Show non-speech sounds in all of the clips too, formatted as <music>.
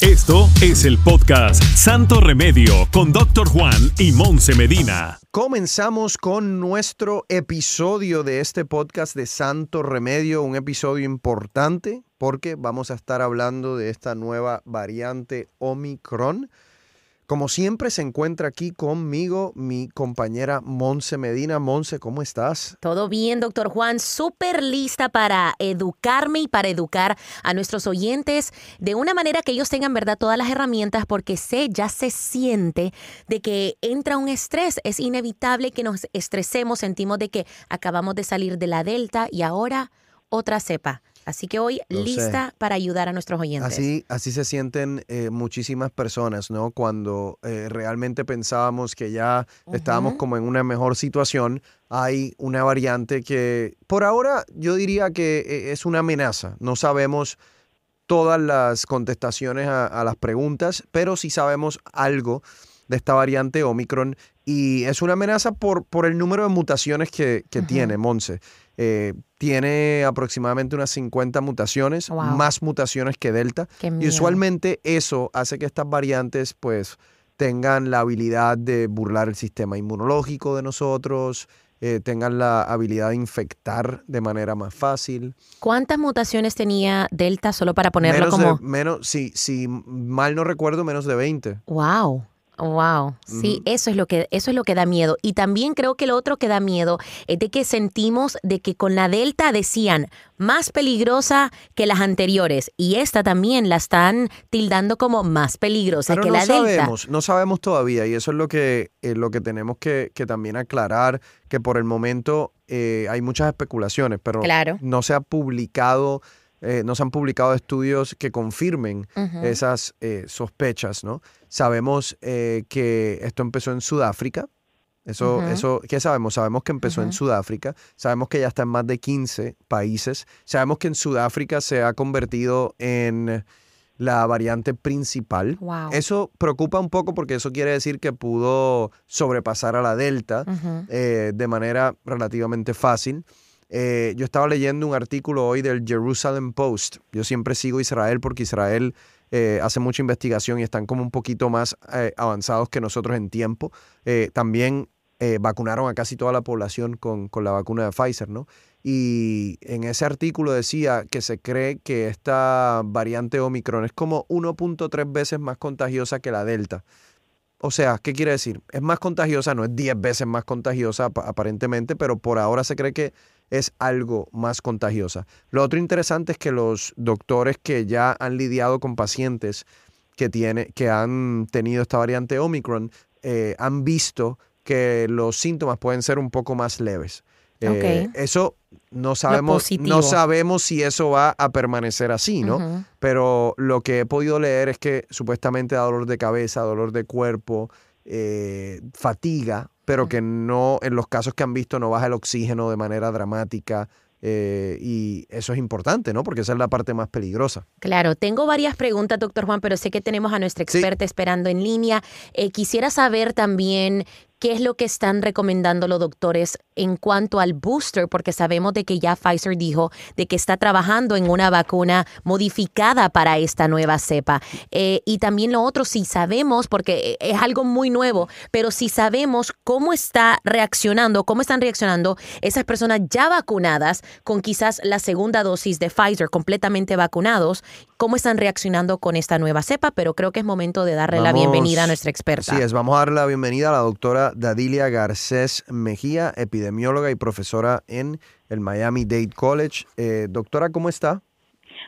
Esto es el podcast Santo Remedio con Dr. Juan y Monse Medina. Comenzamos con nuestro episodio de este podcast de Santo Remedio, un episodio importante porque vamos a estar hablando de esta nueva variante Omicron como siempre se encuentra aquí conmigo mi compañera Monse Medina. Monse, ¿cómo estás? Todo bien, doctor Juan. Súper lista para educarme y para educar a nuestros oyentes de una manera que ellos tengan, ¿verdad?, todas las herramientas porque sé, ya se siente de que entra un estrés. Es inevitable que nos estresemos, sentimos de que acabamos de salir de la delta y ahora otra cepa Así que hoy lista para ayudar a nuestros oyentes. Así, así se sienten eh, muchísimas personas, ¿no? Cuando eh, realmente pensábamos que ya estábamos como en una mejor situación, hay una variante que por ahora yo diría que eh, es una amenaza. No sabemos todas las contestaciones a, las preguntas, pero sí sabemos algo de esta variante Omicron y es una amenaza por, por el número de mutaciones que, tiene, Monse tiene aproximadamente unas 50 mutaciones, más mutaciones que Delta. Y usualmente eso hace que estas variantes pues tengan la habilidad de burlar el sistema inmunológico de nosotros, eh, tengan la habilidad de infectar de manera más fácil. ¿Cuántas mutaciones tenía Delta solo para ponerlo como...? menos, si, si mal no recuerdo, menos de 20. ¡Wow! Wow, sí, eso es lo que eso es lo que da miedo y también creo que lo otro que da miedo es de que sentimos de que con la Delta decían más peligrosa que las anteriores y esta también la están tildando como más peligrosa que la Delta. No sabemos todavía y eso es lo que eh, lo que tenemos que, que también aclarar que por el momento eh, hay muchas especulaciones, pero no se ha publicado eh, nos no han publicado estudios que confirmen esas eh, sospechas, ¿no? Sabemos eh, que esto empezó en Sudáfrica. ¿qué sabemos? Sabemos que empezó en Sudáfrica, sabemos que ya está en más de 15 países, sabemos que en Sudáfrica se ha convertido en la variante principal. Eso preocupa un poco porque eso quiere decir que pudo sobrepasar a la Delta de manera relativamente fácil. Eh, yo estaba leyendo un artículo hoy del Jerusalem Post. Yo siempre sigo Israel porque Israel eh, hace mucha investigación y están como un poquito más eh, avanzados que nosotros en tiempo. también vacunaron a casi toda la población con, con la vacuna de Pfizer, ¿no? Y en ese artículo decía que se cree que esta variante Omicron es como 1.3 veces más contagiosa que la Delta. O sea, ¿qué quiere decir? Es más contagiosa, no es 10 veces más contagiosa aparentemente, pero por ahora se cree que es algo más contagiosa. Lo otro interesante es que los doctores que ya han lidiado con pacientes que, tiene, que han tenido esta variante Omicron eh, han visto que los síntomas pueden ser un poco más leves. Eh, eso no sabemos, no sabemos si eso va a permanecer así, ¿no? Pero lo que he podido leer es que supuestamente da dolor de cabeza, dolor de cuerpo, eh, fatiga, pero mm. que no, en los casos que han visto, no baja el oxígeno de manera dramática. Eh, y eso es importante, ¿no? Porque esa es la parte más peligrosa. Claro, tengo varias preguntas, doctor Juan, pero sé que tenemos a nuestra experta esperando en línea. Eh, quisiera saber también ¿Qué es lo que están recomendando los doctores en cuanto al booster? Porque sabemos de que ya Pfizer dijo de que está trabajando en una vacuna modificada para esta nueva cepa. Eh, y también lo otro, si sabemos, porque eh, es algo muy nuevo, pero si sabemos cómo está reaccionando, cómo están reaccionando esas personas ya vacunadas con quizás la segunda dosis de Pfizer, completamente vacunados, cómo están reaccionando con esta nueva cepa, pero creo que es momento de darle la bienvenida a nuestra experta. Sí, es, vamos a darle la bienvenida a la doctora Dadilia Garcés Mejía, epidemióloga y profesora en el Miami Dade College. Eh, doctora, ¿cómo está?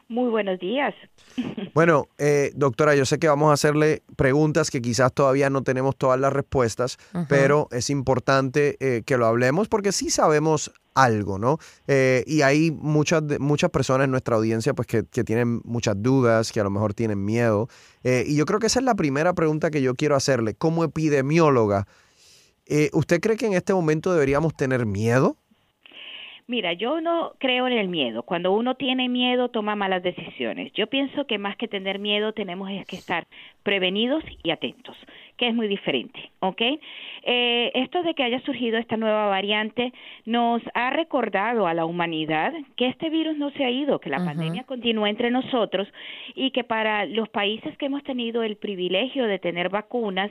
Muy buenos días. <laughs> Bueno, eh, doctora, yo sé que vamos a hacerle preguntas que quizás todavía no tenemos todas las respuestas, pero es importante eh, que lo hablemos porque sí sabemos algo, ¿no? y hay muchas, muchas personas en nuestra audiencia pues, que, que tienen muchas dudas, que a lo mejor tienen miedo. y yo creo que esa es la primera pregunta que yo quiero hacerle. Como epidemióloga, eh, ¿Usted cree que en este momento deberíamos tener miedo? Mira, yo no creo en el miedo. Cuando uno tiene miedo, toma malas decisiones. Yo pienso que más que tener miedo, tenemos que estar prevenidos y atentos, que es muy diferente, ¿ok? Eh, esto de que haya surgido esta nueva variante nos ha recordado a la humanidad que este virus no se ha ido, que la pandemia continúa entre nosotros y que para los países que hemos tenido el privilegio de tener vacunas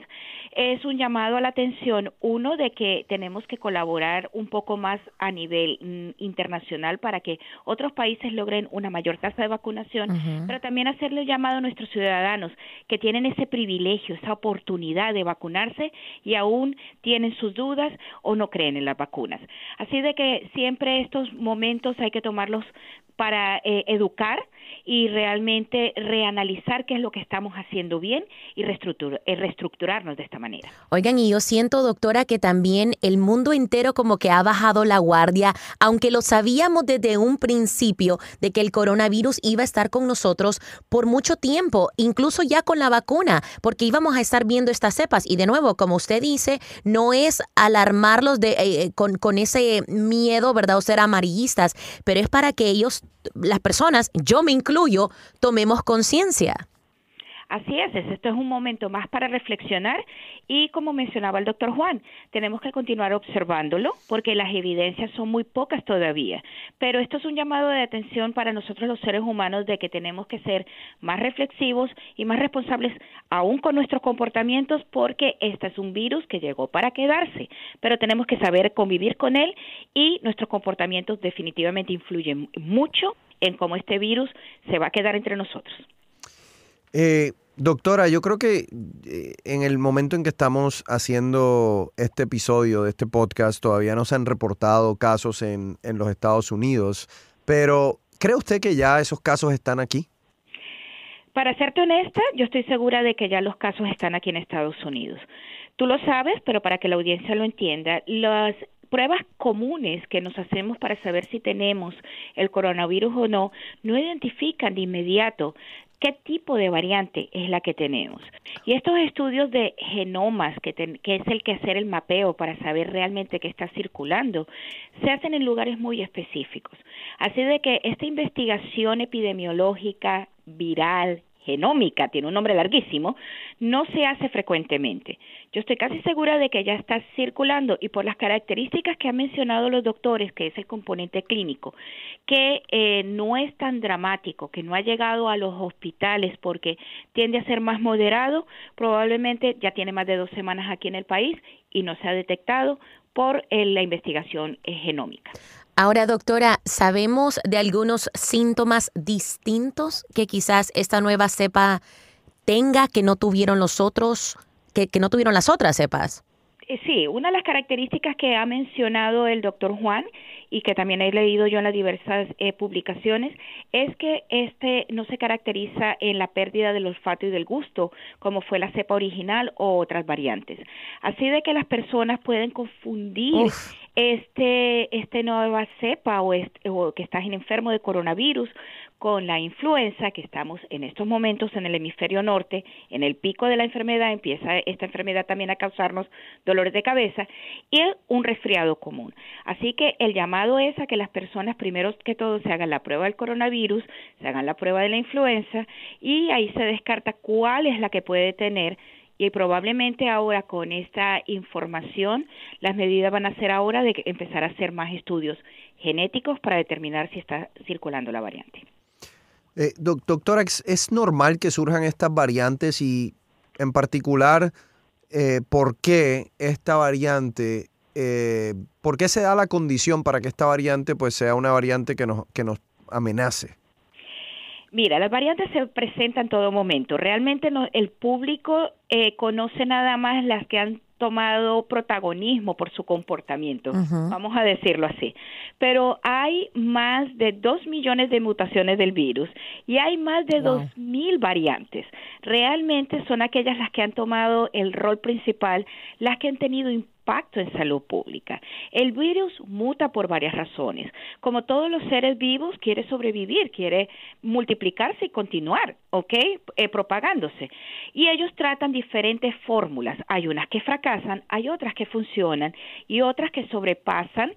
es un llamado a la atención, uno, de que tenemos que colaborar un poco más a nivel mm, internacional para que otros países logren una mayor tasa de vacunación, pero también hacerle un llamado a nuestros ciudadanos que tienen ese privilegio, esa oportunidad de vacunarse y aún tienen sus dudas o no creen en las vacunas. Así de que siempre estos momentos hay que tomarlos para eh, educar y realmente reanalizar qué es lo que estamos haciendo bien y eh, reestructurarnos de esta manera. Oigan, y yo siento, doctora, que también el mundo entero como que ha bajado la guardia, aunque lo sabíamos desde un principio de que el coronavirus iba a estar con nosotros por mucho tiempo, incluso ya con la vacuna, porque íbamos a estar viendo estas cepas. Y de nuevo, como usted dice, no es alarmarlos de, eh, con, con ese miedo, ¿verdad? O ser amarillistas, pero es para que ellos las personas, yo me incluyo, tomemos conciencia. Así es, esto es un momento más para reflexionar y como mencionaba el doctor Juan, tenemos que continuar observándolo porque las evidencias son muy pocas todavía. Pero esto es un llamado de atención para nosotros los seres humanos de que tenemos que ser más reflexivos y más responsables aún con nuestros comportamientos porque este es un virus que llegó para quedarse, pero tenemos que saber convivir con él y nuestros comportamientos definitivamente influyen mucho en cómo este virus se va a quedar entre nosotros. Eh, Doctora, yo creo que eh, en el momento en que estamos haciendo este episodio de este podcast, todavía no se han reportado casos en, en los Estados Unidos, pero ¿cree usted que ya esos casos están aquí? Para serte honesta, yo estoy segura de que ya los casos están aquí en Estados Unidos. Tú lo sabes, pero para que la audiencia lo entienda, las pruebas comunes que nos hacemos para saber si tenemos el coronavirus o no no identifican de inmediato qué tipo de variante es la que tenemos. Y estos estudios de genomas, que, es el que hacer el mapeo para saber realmente qué está circulando, se hacen en lugares muy específicos. Así de que esta investigación epidemiológica, viral genómica, tiene un nombre larguísimo, no se hace frecuentemente. Yo estoy casi segura de que ya está circulando y por las características que han mencionado los doctores, que es el componente clínico, que eh, no es tan dramático, que no ha llegado a los hospitales porque tiende a ser más moderado, probablemente ya tiene más de dos semanas aquí en el país y no se ha detectado por eh, la investigación eh, genómica. Ahora, doctora, ¿sabemos de algunos síntomas distintos que quizás esta nueva cepa tenga que no tuvieron los otros, que, no tuvieron las otras cepas? Eh, sí, una de las características que ha mencionado el doctor Juan y que también he leído yo en las diversas eh, publicaciones es que este no se caracteriza en la pérdida del olfato y del gusto como fue la cepa original o otras variantes. Así de que las personas pueden confundir este este nueva cepa o, este, o que estás enfermo de coronavirus con la influenza, que estamos en estos momentos en el hemisferio norte, en el pico de la enfermedad, empieza esta enfermedad también a causarnos dolores de cabeza, y un resfriado común. Así que el llamado es a que las personas, primero que todo, se hagan la prueba del coronavirus, se hagan la prueba de la influenza, y ahí se descarta cuál es la que puede tener y probablemente ahora con esta información las medidas van a ser ahora de empezar a hacer más estudios genéticos para determinar si está circulando la variante. Eh, doctora, ¿es normal que surjan estas variantes y en particular eh, por qué esta variante, eh, por qué se da la condición para que esta variante pues sea una variante que nos, que nos amenace? Mira, las variantes se presentan en todo momento. Realmente el público eh, conoce nada más las que han tomado protagonismo por su comportamiento, vamos a decirlo así. Pero hay más de dos millones de mutaciones del virus y hay más de dos mil variantes. Realmente son aquellas las que han tomado el rol principal, las que han tenido impacto impacto en salud pública. El virus muta por varias razones. Como todos los seres vivos, quiere sobrevivir, quiere multiplicarse y continuar, ¿ok? Eh, propagándose. Y ellos tratan diferentes fórmulas. Hay unas que fracasan, hay otras que funcionan y otras que sobrepasan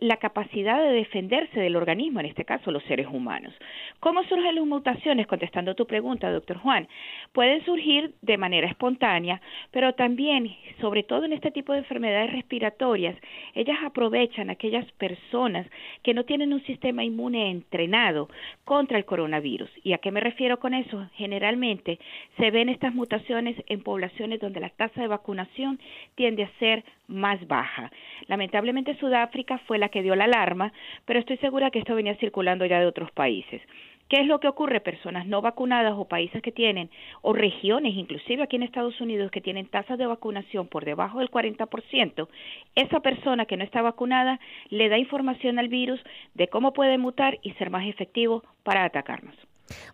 la capacidad de defenderse del organismo, en este caso los seres humanos. ¿Cómo surgen las mutaciones? Contestando tu pregunta, doctor Juan, pueden surgir de manera espontánea, pero también, sobre todo en este tipo de enfermedades respiratorias, ellas aprovechan a aquellas personas que no tienen un sistema inmune entrenado contra el coronavirus. ¿Y a qué me refiero con eso? Generalmente se ven estas mutaciones en poblaciones donde la tasa de vacunación tiende a ser más baja. Lamentablemente Sudáfrica fue la que dio la alarma, pero estoy segura que esto venía circulando ya de otros países. ¿Qué es lo que ocurre? Personas no vacunadas o países que tienen, o regiones, inclusive aquí en Estados Unidos, que tienen tasas de vacunación por debajo del 40%, esa persona que no está vacunada le da información al virus de cómo puede mutar y ser más efectivo para atacarnos.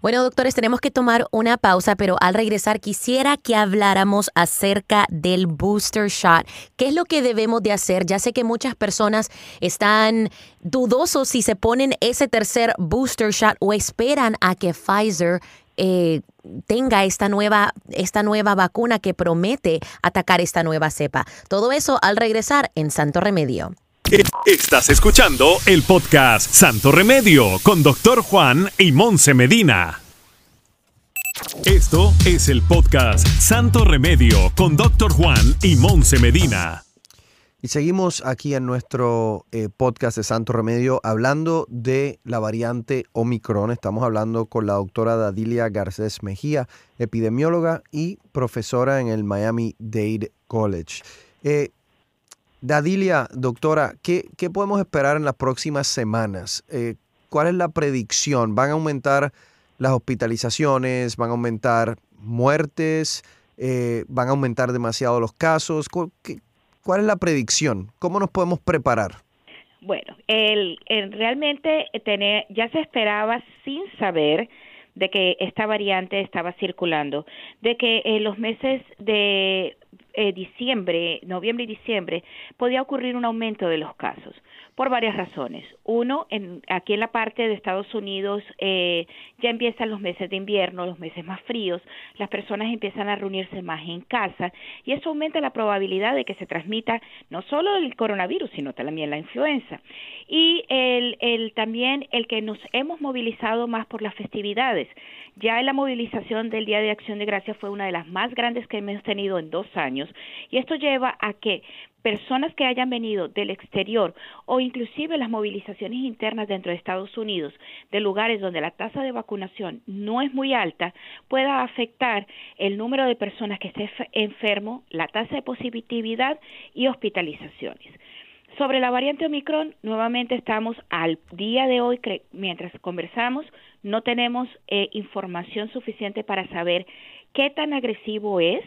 Bueno, doctores, tenemos que tomar una pausa, pero al regresar quisiera que habláramos acerca del booster shot. ¿Qué es lo que debemos de hacer? Ya sé que muchas personas están dudosos si se ponen ese tercer booster shot o esperan a que Pfizer eh, tenga esta nueva, esta nueva vacuna que promete atacar esta nueva cepa. Todo eso al regresar en Santo Remedio. Estás escuchando el podcast Santo Remedio con Doctor Juan y Monse Medina. Esto es el podcast Santo Remedio con Doctor Juan y Monse Medina. Y seguimos aquí en nuestro eh, podcast de Santo Remedio hablando de la variante Omicron. Estamos hablando con la doctora Dadilia Garcés Mejía, epidemióloga y profesora en el Miami Dade College. Eh, Dadilia, doctora, ¿qué, podemos esperar en las próximas semanas? Eh, ¿Cuál es la predicción? ¿Van a aumentar las hospitalizaciones? ¿Van a aumentar muertes? Eh, ¿Van a aumentar demasiado los casos? ¿Cuál es la predicción? ¿Cómo nos podemos preparar? Bueno, el, realmente eh, tener, ya se esperaba sin saber de que esta variante estaba circulando, de que en los meses de eh, diciembre, noviembre y diciembre, podía ocurrir un aumento de los casos por varias razones. Uno, en, aquí en la parte de Estados Unidos eh, ya empiezan los meses de invierno, los meses más fríos, las personas empiezan a reunirse más en casa y eso aumenta la probabilidad de que se transmita no solo el coronavirus, sino también la influenza. Y el, también el que nos hemos movilizado más por las festividades. Ya la movilización del Día de Acción de Gracias fue una de las más grandes que hemos tenido en dos años años y esto lleva a que personas que hayan venido del exterior o inclusive las movilizaciones internas dentro de Estados Unidos, de lugares donde la tasa de vacunación no es muy alta, pueda afectar el número de personas que estén enfermo, la tasa de positividad y hospitalizaciones. Sobre la variante Omicron, nuevamente estamos al día de hoy, mientras conversamos, no tenemos eh, información suficiente para saber qué tan agresivo es,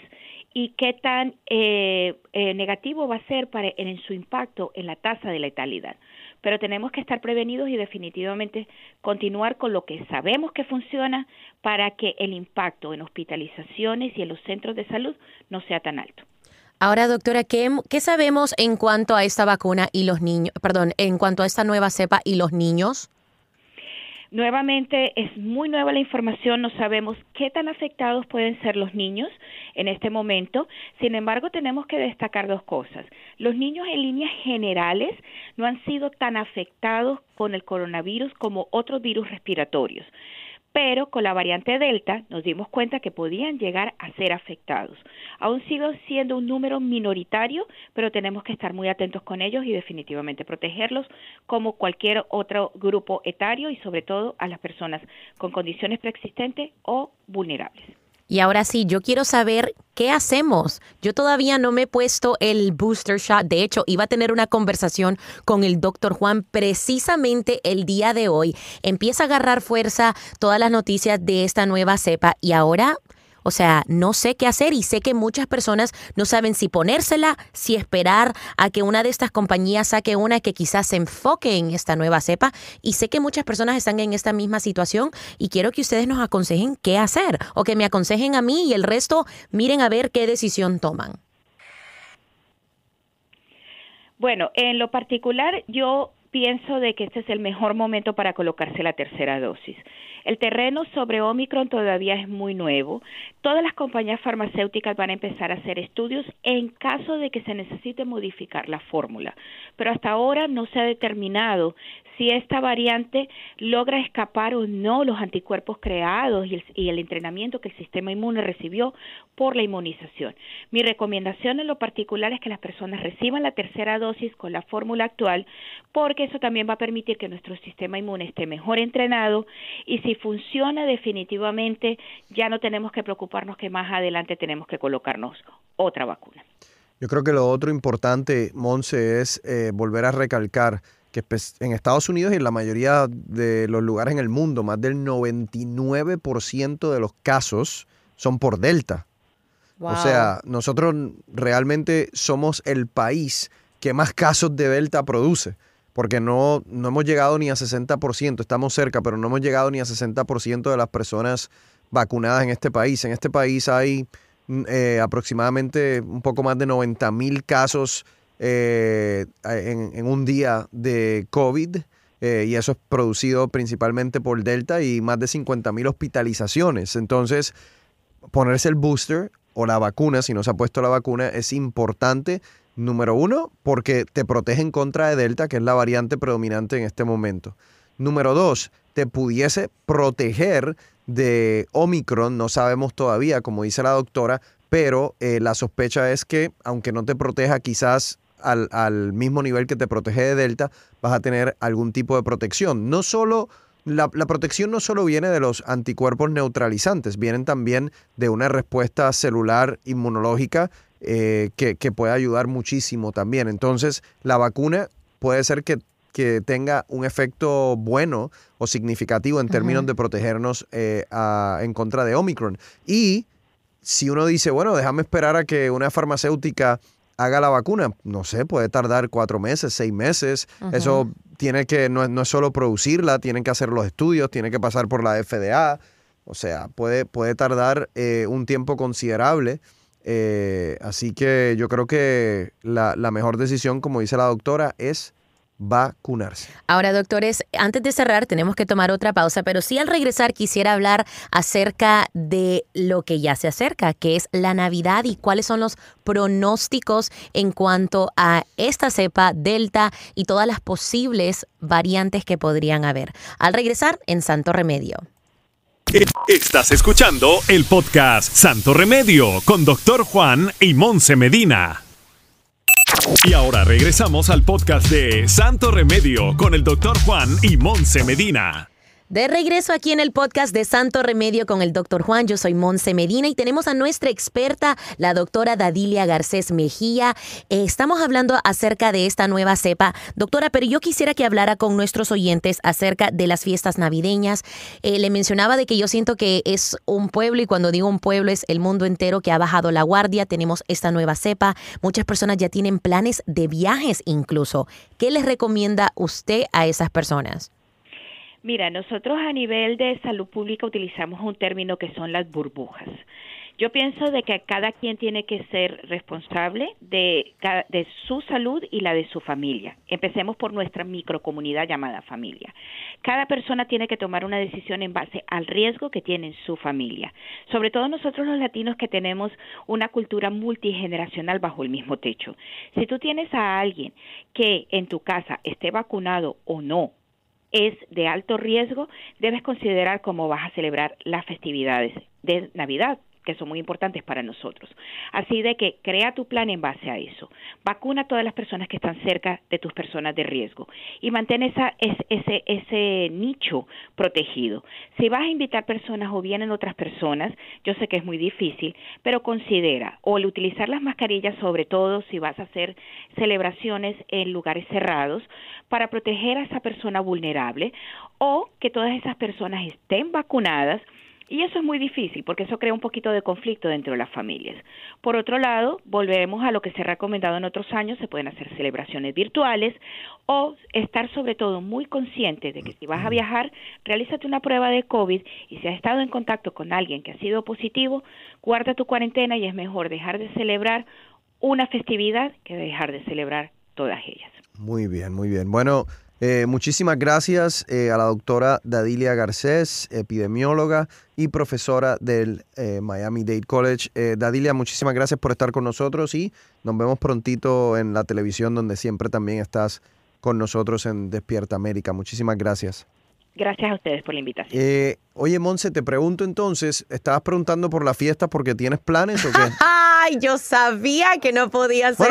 y qué tan eh, eh, negativo va a ser en, su impacto en la tasa de letalidad. Pero tenemos que estar prevenidos y definitivamente continuar con lo que sabemos que funciona para que el impacto en hospitalizaciones y en los centros de salud no sea tan alto. Ahora, doctora, ¿qué, qué sabemos en cuanto a esta vacuna y los niños, perdón, en cuanto a esta nueva cepa y los niños? Nuevamente es muy nueva la información, no sabemos qué tan afectados pueden ser los niños en este momento. Sin embargo, tenemos que destacar dos cosas. Los niños en líneas generales no han sido tan afectados con el coronavirus como otros virus respiratorios pero con la variante Delta nos dimos cuenta que podían llegar a ser afectados. Aún siguen siendo un número minoritario, pero tenemos que estar muy atentos con ellos y definitivamente protegerlos como cualquier otro grupo etario y sobre todo a las personas con condiciones preexistentes o vulnerables. Y ahora sí, yo quiero saber qué hacemos. Yo todavía no me he puesto el booster shot. De hecho, iba a tener una conversación con el doctor Juan precisamente el día de hoy. Empieza a agarrar fuerza todas las noticias de esta nueva cepa y ahora o sea, no sé qué hacer y sé que muchas personas no saben si ponérsela, si esperar a que una de estas compañías saque una que quizás se enfoque en esta nueva cepa. Y sé que muchas personas están en esta misma situación y quiero que ustedes nos aconsejen qué hacer o que me aconsejen a mí y el resto miren a ver qué decisión toman. Bueno, en lo particular yo pienso de que este es el mejor momento para colocarse la tercera dosis. El terreno sobre Omicron todavía es muy nuevo. Todas las compañías farmacéuticas van a empezar a hacer estudios en caso de que se necesite modificar la fórmula. Pero hasta ahora no se ha determinado si esta variante logra escapar o no los anticuerpos creados y el, entrenamiento que el sistema inmune recibió por la inmunización. Mi recomendación en lo particular es que las personas reciban la tercera dosis con la fórmula actual porque eso también va a permitir que nuestro sistema inmune esté mejor entrenado y si funciona definitivamente, ya no tenemos que preocuparnos que más adelante tenemos que colocarnos otra vacuna. Yo creo que lo otro importante, Monse, es eh, volver a recalcar que pues, en Estados Unidos y en la mayoría de los lugares en el mundo, más del 99% de los casos son por Delta. O sea, nosotros realmente somos el país que más casos de Delta produce porque no, no hemos llegado ni a 60%, estamos cerca, pero no hemos llegado ni a 60% de las personas vacunadas en este país. En este país hay mm, eh, aproximadamente un poco más de 90 mil casos eh, en, un día de COVID. Eh, y eso es producido principalmente por Delta y más de 50 mil hospitalizaciones. Entonces, ponerse el booster o la vacuna, si no se ha puesto la vacuna, es importante Número uno, porque te protege en contra de Delta, que es la variante predominante en este momento. Número dos, te pudiese proteger de Omicron, no sabemos todavía, como dice la doctora, pero eh, la sospecha es que, aunque no te proteja quizás al, mismo nivel que te protege de Delta, vas a tener algún tipo de protección. No solo. La, la, protección no solo viene de los anticuerpos neutralizantes, vienen también de una respuesta celular inmunológica eh, que, puede ayudar muchísimo también. Entonces, la vacuna puede ser que, tenga un efecto bueno o significativo en términos de protegernos eh, en contra de Omicron. Y si uno dice, bueno, déjame esperar a que una farmacéutica haga la vacuna, no sé, puede tardar cuatro meses, seis meses. Eso tiene que, no, es solo producirla, tienen que hacer los estudios, tiene que pasar por la FDA. O sea, puede, puede tardar eh, un tiempo considerable eh, así que yo creo que la, la mejor decisión, como dice la doctora, es vacunarse. Ahora, doctores, antes de cerrar, tenemos que tomar otra pausa, pero sí al regresar quisiera hablar acerca de lo que ya se acerca, que es la Navidad y cuáles son los pronósticos en cuanto a esta cepa Delta y todas las posibles variantes que podrían haber. Al regresar en Santo Remedio. Estás escuchando el podcast Santo Remedio con Doctor Juan y Monse Medina. Y ahora regresamos al podcast de Santo Remedio con el Doctor Juan y Monse Medina. De regreso aquí en el podcast de Santo Remedio con el doctor Juan, yo soy Monse Medina y tenemos a nuestra experta, la doctora Dadilia Garcés Mejía. Eh, estamos hablando acerca de esta nueva cepa. Doctora, pero yo quisiera que hablara con nuestros oyentes acerca de las fiestas navideñas. Eh, le mencionaba de que yo siento que es un pueblo y cuando digo un pueblo es el mundo entero que ha bajado la guardia, tenemos esta nueva cepa, muchas personas ya tienen planes de viajes incluso. ¿Qué les recomienda usted a esas personas? Mira, nosotros a nivel de salud pública utilizamos un término que son las burbujas. Yo pienso de que cada quien tiene que ser responsable de, su salud y la de su familia. Empecemos por nuestra microcomunidad llamada familia. Cada persona tiene que tomar una decisión en base al riesgo que tiene su familia. Sobre todo nosotros los latinos que tenemos una cultura multigeneracional bajo el mismo techo. Si tú tienes a alguien que en tu casa esté vacunado o no, es de alto riesgo, debes considerar cómo vas a celebrar las festividades de Navidad que son muy importantes para nosotros. Así de que crea tu plan en base a eso. Vacuna a todas las personas que están cerca de tus personas de riesgo y mantén esa, ese, ese, nicho protegido. Si vas a invitar personas o vienen otras personas, yo sé que es muy difícil, pero considera o el utilizar las mascarillas, sobre todo si vas a hacer celebraciones en lugares cerrados, para proteger a esa persona vulnerable o que todas esas personas estén vacunadas y eso es muy difícil porque eso crea un poquito de conflicto dentro de las familias. Por otro lado, volveremos a lo que se ha recomendado en otros años, se pueden hacer celebraciones virtuales o estar sobre todo muy conscientes de que si vas a viajar, realízate una prueba de COVID y si has estado en contacto con alguien que ha sido positivo, guarda tu cuarentena y es mejor dejar de celebrar una festividad que dejar de celebrar todas ellas. Muy bien, muy bien. Bueno, eh, muchísimas gracias eh, a la doctora Dadilia Garcés, epidemióloga y profesora del eh, Miami Dade College. Dadilia, muchísimas gracias por estar con nosotros y nos vemos prontito en la televisión donde siempre también estás con nosotros en Despierta América. Muchísimas gracias. Gracias a ustedes por la invitación. oye, Monse, te pregunto entonces, ¿estabas preguntando por la fiesta porque tienes planes o qué? <laughs> y yo sabía que no podía hacer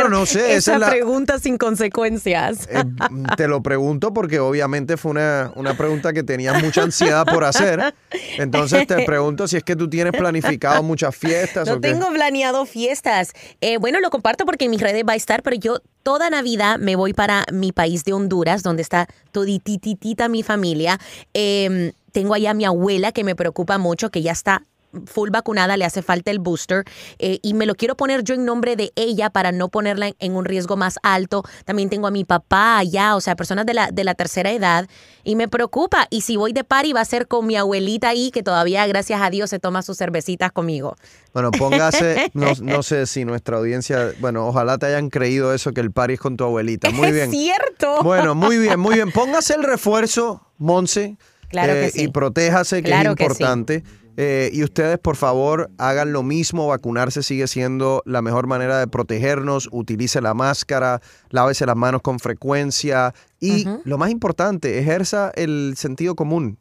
esa, pregunta sin consecuencias. Eh, mm, te lo pregunto porque obviamente fue una, una pregunta que tenías mucha ansiedad por hacer. Entonces te pregunto si es que tú tienes planificado muchas fiestas. No tengo planeado fiestas. Eh, bueno, lo comparto porque en mis redes va a estar, pero yo toda Navidad me voy para mi país de Honduras, donde está todititita mi familia. Em, tengo allá a mi abuela que me preocupa mucho, que ya está full vacunada, le hace falta el booster eh, y me lo quiero poner yo en nombre de ella para no ponerla en, un riesgo más alto. También tengo a mi papá allá, o sea, personas de la, de la tercera edad y me preocupa. Y si voy de pari va a ser con mi abuelita ahí que todavía, gracias a Dios, se toma sus cervecitas conmigo. Bueno, póngase, <laughs> no, sé si nuestra audiencia, bueno, ojalá te hayan creído eso que el pari es con tu abuelita. Muy bien. Es cierto. Bueno, muy bien, muy bien. Póngase el refuerzo, Monse. Claro que eh, sí. Y protéjase, que es importante. Eh, y ustedes, por favor, hagan lo mismo. Vacunarse sigue siendo la mejor manera de protegernos. Utilice la máscara, lávese las manos con frecuencia. Y lo más importante, ejerza el sentido común.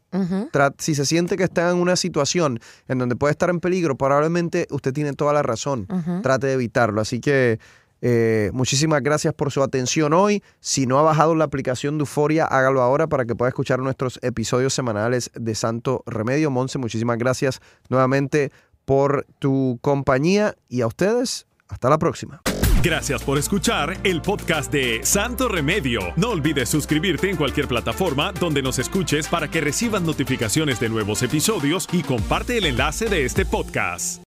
Si se siente que está en una situación en donde puede estar en peligro, probablemente usted tiene toda la razón. Trate de evitarlo. Así que eh, muchísimas gracias por su atención hoy. Si no ha bajado la aplicación de Euforia, hágalo ahora para que pueda escuchar nuestros episodios semanales de Santo Remedio. Monse, muchísimas gracias nuevamente por tu compañía y a ustedes, hasta la próxima. Gracias por escuchar el podcast de Santo Remedio. No olvides suscribirte en cualquier plataforma donde nos escuches para que recibas notificaciones de nuevos episodios y comparte el enlace de este podcast.